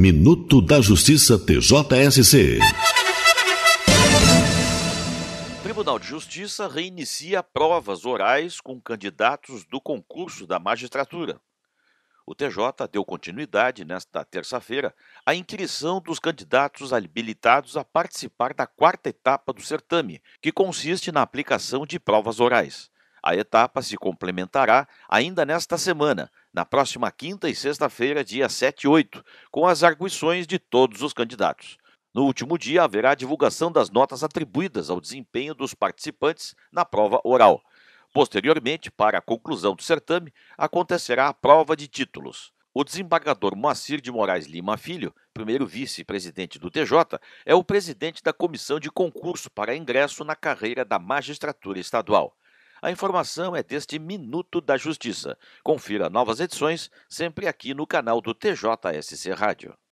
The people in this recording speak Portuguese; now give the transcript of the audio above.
Minuto da Justiça TJSC. O Tribunal de Justiça reinicia provas orais com candidatos do concurso da magistratura. O TJ deu continuidade nesta terça-feira à inscrição dos candidatos habilitados a participar da quarta etapa do certame, que consiste na aplicação de provas orais. A etapa se complementará ainda nesta semana, na próxima quinta e sexta-feira, dia 7 e 8, com as arguições de todos os candidatos. No último dia, haverá a divulgação das notas atribuídas ao desempenho dos participantes na prova oral. Posteriormente, para a conclusão do certame, acontecerá a prova de títulos. O desembargador Moacir de Moraes Lima Filho, primeiro vice-presidente do TJ, é o presidente da comissão de concurso para ingresso na carreira da magistratura estadual. A informação é deste Minuto da Justiça. Confira novas edições sempre aqui no canal do TJSC Rádio.